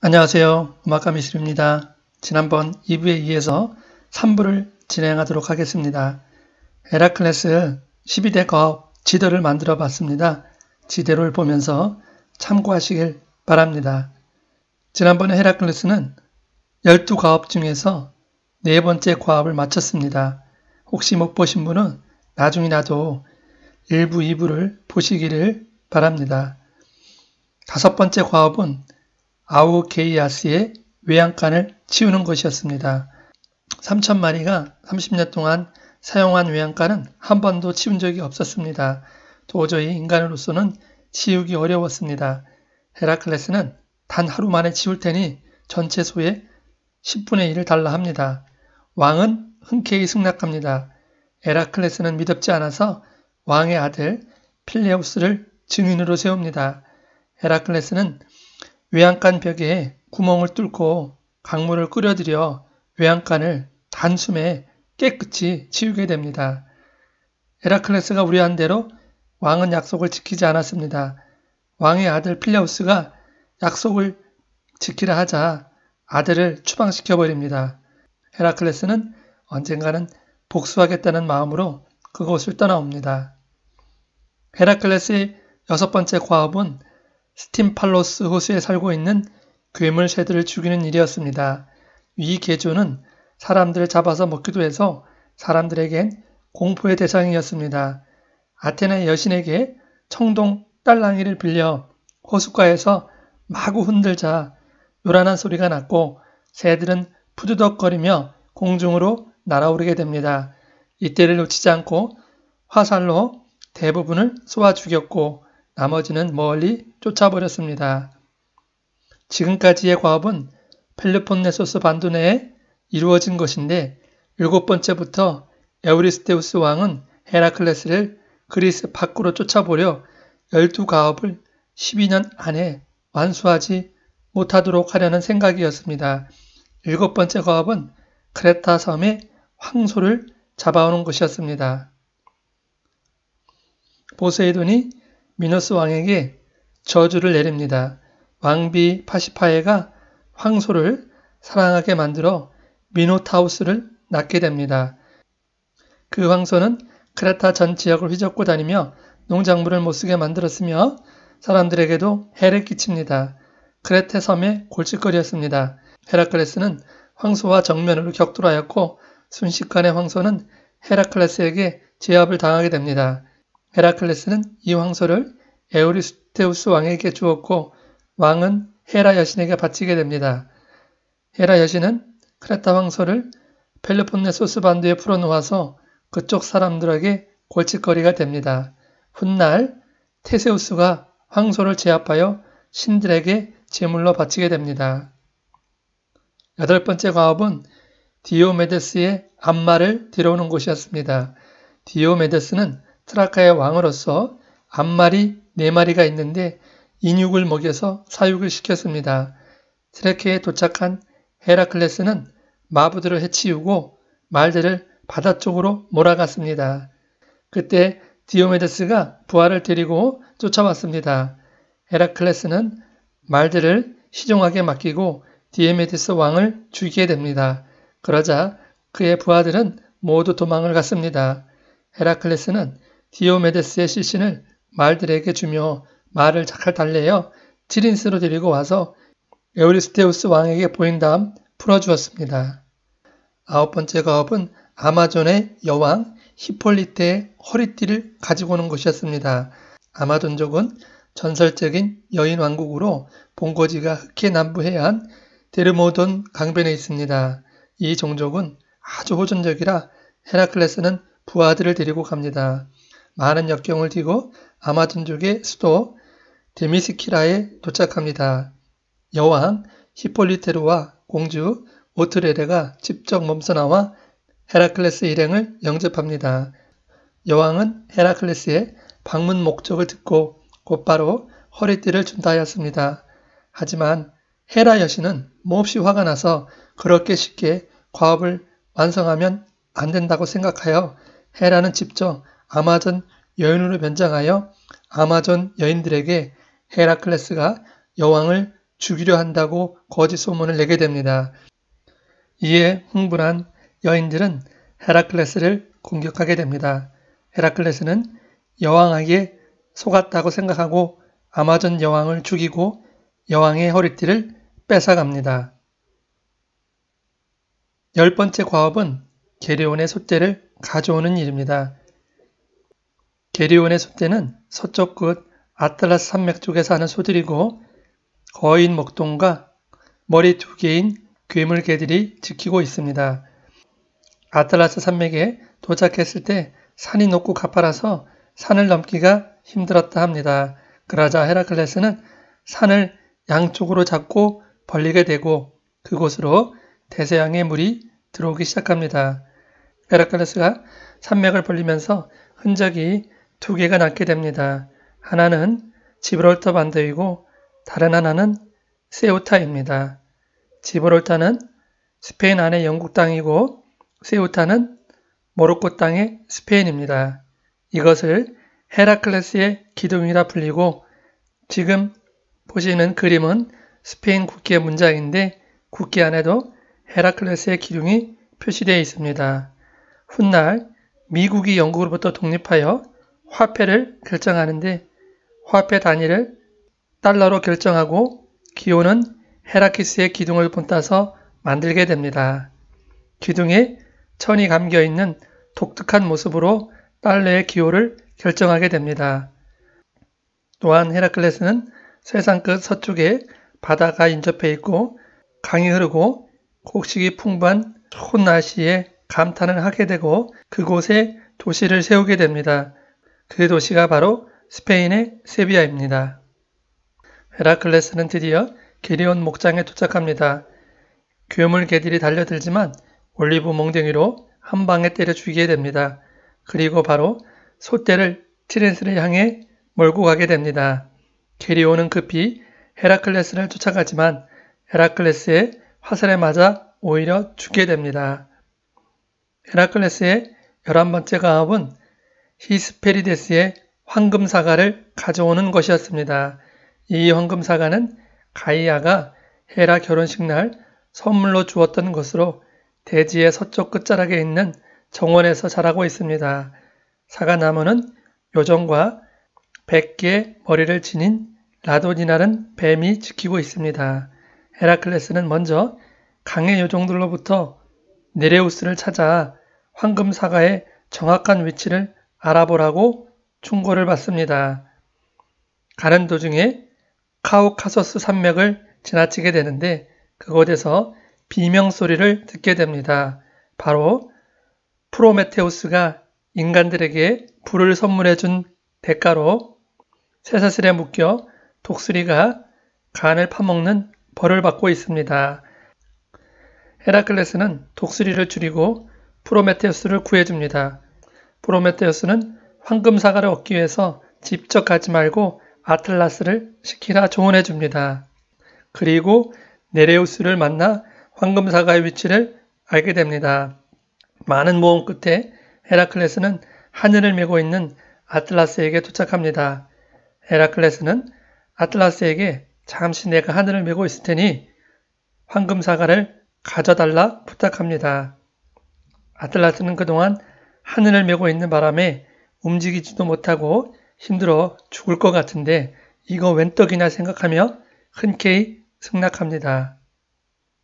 안녕하세요. 음악가미술입니다. 지난번 2부에 이어서 3부를 진행하도록 하겠습니다. 헤라클레스 12대 거업 지도를 만들어 봤습니다. 지대를 보면서 참고하시길 바랍니다. 지난번에 헤라클레스는 12과업 중에서 네 번째 과업을 마쳤습니다. 혹시 못 보신 분은 나중이라도 1부, 2부를 보시기를 바랍니다. 다섯 번째 과업은 아우케이아스의 외양간을 치우는 것이었습니다. 3천 마리가 30년 동안 사용한 외양간은 한 번도 치운 적이 없었습니다. 도저히 인간으로서는 치우기 어려웠습니다. 헤라클레스는 단 하루 만에 치울 테니 전체 소의 10분의 1을 달라 합니다. 왕은 흔쾌히 승낙합니다. 헤라클레스는 믿음지 않아서 왕의 아들 필레우스를 증인으로 세웁니다. 헤라클레스는 외양간 벽에 구멍을 뚫고 강물을 끓여들여 외양간을 단숨에 깨끗이 치우게 됩니다. 에라클레스가 우려한 대로 왕은 약속을 지키지 않았습니다. 왕의 아들 필라우스가 약속을 지키라 하자 아들을 추방시켜 버립니다. 헤라클레스는 언젠가는 복수하겠다는 마음으로 그곳을 떠나옵니다. 헤라클레스의 여섯 번째 과업은 스팀팔로스 호수에 살고 있는 괴물 새들을 죽이는 일이었습니다. 위 개조는 사람들을 잡아서 먹기도 해서 사람들에겐 공포의 대상이었습니다. 아테네 여신에게 청동 딸랑이를 빌려 호숫가에서 마구 흔들자 요란한 소리가 났고 새들은 푸드덕거리며 공중으로 날아오르게 됩니다. 이때를 놓치지 않고 화살로 대부분을 쏘아 죽였고 나머지는 멀리 쫓아버렸습니다. 지금까지의 과업은 펠레폰네소스 반도 내에 이루어진 것인데 일곱 번째부터 에우리스테우스 왕은 헤라클레스를 그리스 밖으로 쫓아보려 열두 가업을 12년 안에 완수하지 못하도록 하려는 생각이었습니다. 일곱 번째 과업은 크레타 섬의 황소를 잡아오는 것이었습니다. 보세이돈이 미노스 왕에게 저주를 내립니다. 왕비 파시파에가 황소를 사랑하게 만들어 미노타우스를 낳게 됩니다. 그 황소는 크레타 전 지역을 휘젓고 다니며 농작물을 못쓰게 만들었으며 사람들에게도 해를 끼칩니다. 크레테 섬의 골칫거리였습니다. 헤라클레스는 황소와 정면으로 격돌하였고 순식간에 황소는 헤라클레스에게 제압을 당하게 됩니다. 헤라클레스는 이 황소를 에우리스테우스 왕에게 주었고 왕은 헤라 여신에게 바치게 됩니다. 헤라 여신은 크레타 황소를 펠로폰네소스 반도에 풀어놓아서 그쪽 사람들에게 골칫거리가 됩니다. 훗날 테세우스가 황소를 제압하여 신들에게 제물로 바치게 됩니다. 여덟 번째 과업은 디오메데스의 안마를 들여오는 곳이었습니다. 디오메데스는 트라카의 왕으로서 앞말이 4마리가 있는데 인육을 먹여서 사육을 시켰습니다. 트라케에 도착한 헤라클레스는 마부들을 해치우고 말들을 바다 쪽으로 몰아갔습니다. 그때 디오메데스가 부하를 데리고 쫓아왔습니다. 헤라클레스는 말들을 시종하게 맡기고 디오메데스 왕을 죽이게 됩니다. 그러자 그의 부하들은 모두 도망을 갔습니다. 헤라클레스는 디오메데스의 시신을 말들에게 주며 말을 착할 달래어 티린스로 데리고 와서 에우리스테우스 왕에게 보인 다음 풀어주었습니다. 아홉 번째 가업은 아마존의 여왕 히폴리테의 허리띠를 가지고 오는 것이었습니다. 아마존족은 전설적인 여인 왕국으로 본거지가 흑해 남부 해안 데르모돈 강변에 있습니다. 이 종족은 아주 호전적이라 헤라클레스는 부하들을 데리고 갑니다. 많은 역경을 띠고 아마존족의 수도 데미스키라에 도착합니다. 여왕 히폴리테르와 공주 오트레레가 직접 몸서나와 헤라클레스 일행을 영접합니다. 여왕은 헤라클레스의 방문 목적을 듣고 곧바로 허리띠를 준다 하였습니다. 하지만 헤라 여신은 몹시 화가 나서 그렇게 쉽게 과업을 완성하면 안 된다고 생각하여 헤라는 직접 아마존 여인으로 변장하여 아마존 여인들에게 헤라클레스가 여왕을 죽이려 한다고 거짓 소문을 내게 됩니다. 이에 흥분한 여인들은 헤라클레스를 공격하게 됩니다. 헤라클레스는 여왕에게 속았다고 생각하고 아마존 여왕을 죽이고 여왕의 허리띠를 뺏어갑니다. 열 번째 과업은 게레온의 소떼를 가져오는 일입니다. 게리온의 소떼는 서쪽 끝 아틀라스 산맥 쪽에 사는 소들이고 거인 목동과 머리 두 개인 괴물 개들이 지키고 있습니다. 아틀라스 산맥에 도착했을 때 산이 높고 가파라서 산을 넘기가 힘들었다 합니다. 그러자 헤라클레스는 산을 양쪽으로 잡고 벌리게 되고 그곳으로 대서양의 물이 들어오기 시작합니다. 헤라클레스가 산맥을 벌리면서 흔적이 두 개가 낫게 됩니다. 하나는 지브롤터 반대이고 다른 하나는 세우타입니다. 지브롤터는 스페인 안의 영국 땅이고 세우타는 모로코 땅의 스페인입니다. 이것을 헤라클레스의 기둥이라 불리고 지금 보시는 그림은 스페인 국기의 문장인데 국기 안에도 헤라클레스의 기둥이 표시되어 있습니다. 훗날 미국이 영국으로부터 독립하여 화폐를 결정하는데 화폐 단위를 달러로 결정하고 기호는 헤라키스의 기둥을 본따서 만들게 됩니다. 기둥에 천이 감겨 있는 독특한 모습으로 달러의 기호를 결정하게 됩니다. 또한 헤라클레스는 세상 끝 서쪽에 바다가 인접해 있고 강이 흐르고 곡식이 풍부한 좋은 날씨에 감탄을 하게 되고 그곳에 도시를 세우게 됩니다. 그 도시가 바로 스페인의 세비야입니다. 헤라클레스는 드디어 게리온 목장에 도착합니다. 괴물 개들이 달려들지만 올리브 몽둥이로 한 방에 때려 죽이게 됩니다. 그리고 바로 소떼를 트렌스를 향해 몰고 가게 됩니다. 게리온은 급히 헤라클레스를 쫓아가지만 헤라클레스의 화살에 맞아 오히려 죽게 됩니다. 헤라클레스의 11번째 강압은 히스페리데스의 황금사과를 가져오는 것이었습니다. 이 황금사과는 가이아가 헤라 결혼식 날 선물로 주었던 것으로 대지의 서쪽 끝자락에 있는 정원에서 자라고 있습니다. 사과나무는 요정과 백개의 머리를 지닌 라돈이라는 뱀이 지키고 있습니다. 헤라클레스는 먼저 강의 요정들로부터 네레우스를 찾아 황금사과의 정확한 위치를 알아보라고 충고를 받습니다. 가는 도중에 카우카소스 산맥을 지나치게 되는데 그곳에서 비명 소리를 듣게 됩니다. 바로 프로메테우스가 인간들에게 불을 선물해 준 대가로 쇠사슬에 묶여 독수리가 간을 파먹는 벌을 받고 있습니다. 헤라클레스는 독수리를 줄이고 프로메테우스를 구해줍니다. 프로메테우스는 황금 사과를 얻기 위해서 직접 가지 말고 아틀라스를 시키라 조언해 줍니다. 그리고 네레우스를 만나 황금 사과의 위치를 알게 됩니다. 많은 모험 끝에 헤라클레스는 하늘을 메고 있는 아틀라스에게 도착합니다. 헤라클레스는 아틀라스에게 잠시 내가 하늘을 메고 있을 테니 황금 사과를 가져달라 부탁합니다. 아틀라스는 그동안 하늘을 메고 있는 바람에 움직이지도 못하고 힘들어 죽을 것 같은데 이거 웬떡이나 생각하며 흔쾌히 승낙합니다.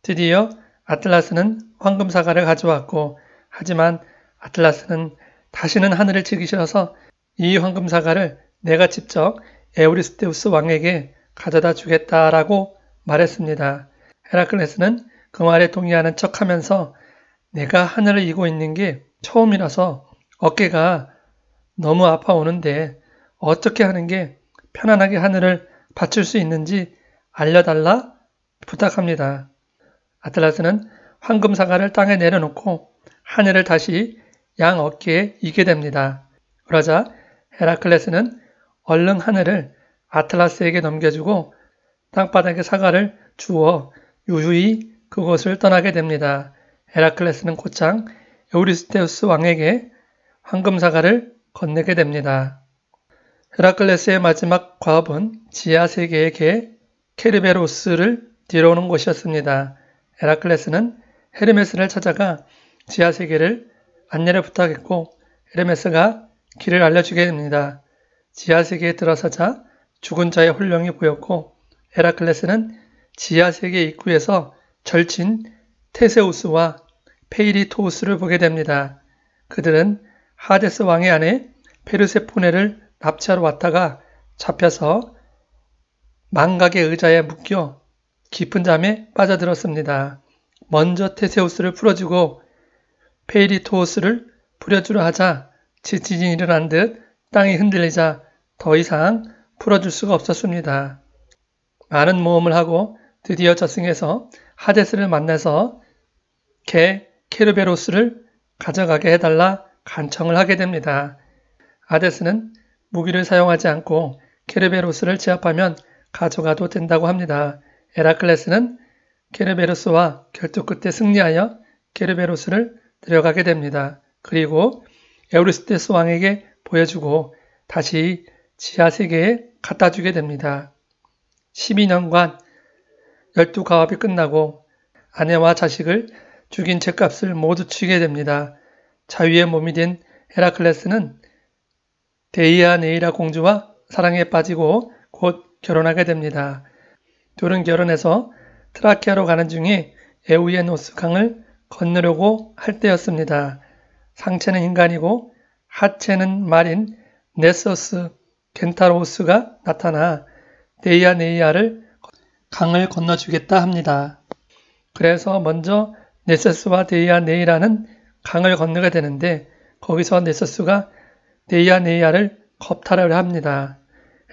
드디어 아틀라스는 황금사과를 가져왔고 하지만 아틀라스는 다시는 하늘을 치기 싫어서 이 황금사과를 내가 직접 에우리스테우스 왕에게 가져다 주겠다라고 말했습니다. 헤라클레스는 그 말에 동의하는 척하면서 내가 하늘을 이고 있는 게 처음이라서 어깨가 너무 아파오는데 어떻게 하는 게 편안하게 하늘을 받칠 수 있는지 알려달라 부탁합니다. 아틀라스는 황금사과를 땅에 내려놓고 하늘을 다시 양 어깨에 이게 됩니다. 그러자 헤라클레스는 얼른 하늘을 아틀라스에게 넘겨주고 땅바닥에 사과를 주어 유유히 그곳을 떠나게 됩니다. 헤라클레스는 곧장 에우리스테우스 왕에게 황금 사과를 건네게 됩니다. 헤라클레스의 마지막 과업은 지하 세계의 개 케르베로스를 뒤로오는 것이었습니다. 헤라클레스는 헤르메스를 찾아가 지하 세계를 안내를 부탁했고 헤르메스가 길을 알려주게 됩니다. 지하 세계에 들어서자 죽은 자의 혼령이 보였고 헤라클레스는 지하 세계 입구에서 절친 테세우스와 페이리토스를 우 보게 됩니다. 그들은 하데스 왕의 아내 페르세포네를 납치하러 왔다가 잡혀서 망각의 의자에 묶여 깊은 잠에 빠져들었습니다. 먼저 테세우스를 풀어주고 페이리토스를 우 풀어주려 하자 지진이 일어난 듯 땅이 흔들리자 더 이상 풀어줄 수가 없었습니다. 많은 모험을 하고 드디어 저승에서 하데스를 만나서 개, 케르베로스를 가져가게 해달라 간청을 하게 됩니다. 아데스는 무기를 사용하지 않고 케르베로스를 제압하면 가져가도 된다고 합니다. 에라클레스는 케르베로스와 결투 끝에 승리하여 케르베로스를 들려가게 됩니다. 그리고 에우리스테스 왕에게 보여주고 다시 지하 세계에 갖다 주게 됩니다. 12년간 12 가업이 끝나고 아내와 자식을 죽인 죗값을 모두 치게 됩니다. 자유의 몸이 된 헤라클레스는 데이아네이라 공주와 사랑에 빠지고 곧 결혼하게 됩니다. 둘은 결혼해서 트라키아로 가는 중에 에우에노스 강을 건너려고 할 때였습니다. 상체는 인간이고 하체는 말인 네서스 겐타로우스가 나타나 데이아네이아를 강을 건너주겠다 합니다. 그래서 먼저 네서스와 데이아네이라는 강을 건너게 되는데 거기서 네서스가 데이아네이아를 겁탈을 합니다.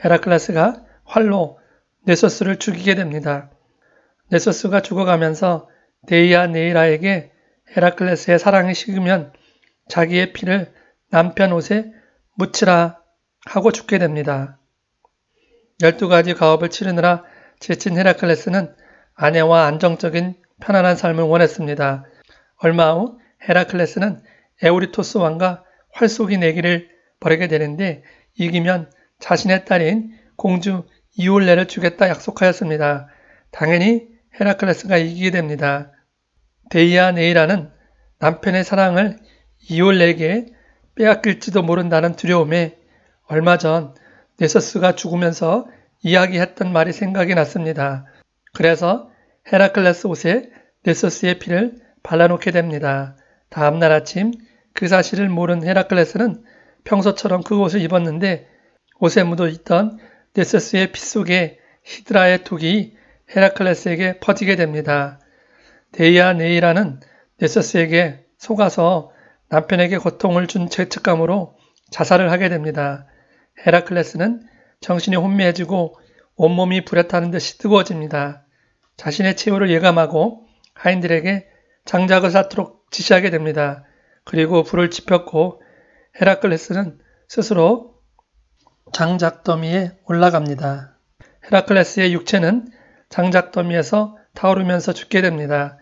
헤라클라스가 활로 네서스를 죽이게 됩니다. 네서스가 죽어가면서 데이아네이라에게 헤라클레스의 사랑이 식으면 자기의 피를 남편 옷에 묻히라 하고 죽게 됩니다. 12가지 가업을 치르느라 지친 헤라클레스는 아내와 안정적인 편안한 삶을 원했습니다. 얼마 후 헤라클레스는 에우리토스 왕과 활쏘기 내기를 벌이게 되는데 이기면 자신의 딸인 공주 이올레를 주겠다 약속하였습니다. 당연히 헤라클레스가 이기게 됩니다. 데이아네이라는 남편의 사랑을 이올레에게 빼앗길지도 모른다는 두려움에 얼마 전 네서스가 죽으면서 이야기했던 말이 생각이 났습니다. 그래서 헤라클레스 옷에 네서스의 피를 발라놓게 됩니다. 다음날 아침 그 사실을 모른 헤라클레스는 평소처럼 그 옷을 입었는데 옷에 묻어 있던 네서스의 피 속에 히드라의 독이 헤라클레스에게 퍼지게 됩니다. 데이아네이라는 네서스에게 속아서 남편에게 고통을 준 죄책감으로 자살을 하게 됩니다. 헤라클레스는 정신이 혼미해지고 온몸이 불에 타는 듯이 뜨거워집니다. 자신의 최후를 예감하고 하인들에게 장작을 쌓도록 지시하게 됩니다. 그리고 불을 지폈고 헤라클레스는 스스로 장작 더미에 올라갑니다. 헤라클레스의 육체는 장작 더미에서 타오르면서 죽게 됩니다.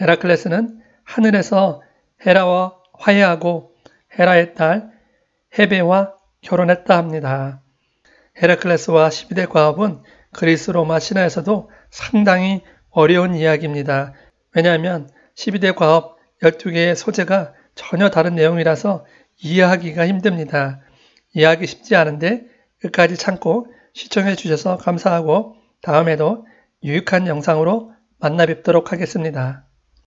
헤라클레스는 하늘에서 헤라와 화해하고 헤라의 딸 헤베와 결혼했다 합니다. 헤라클레스와 12대 과업은 그리스 로마 신화에서도 상당히 어려운 이야기입니다. 왜냐하면 12대 과업 12개의 소재가 전혀 다른 내용이라서 이해하기가 힘듭니다. 이해하기 쉽지 않은데 끝까지 참고 시청해 주셔서 감사하고 다음에도 유익한 영상으로 만나 뵙도록 하겠습니다.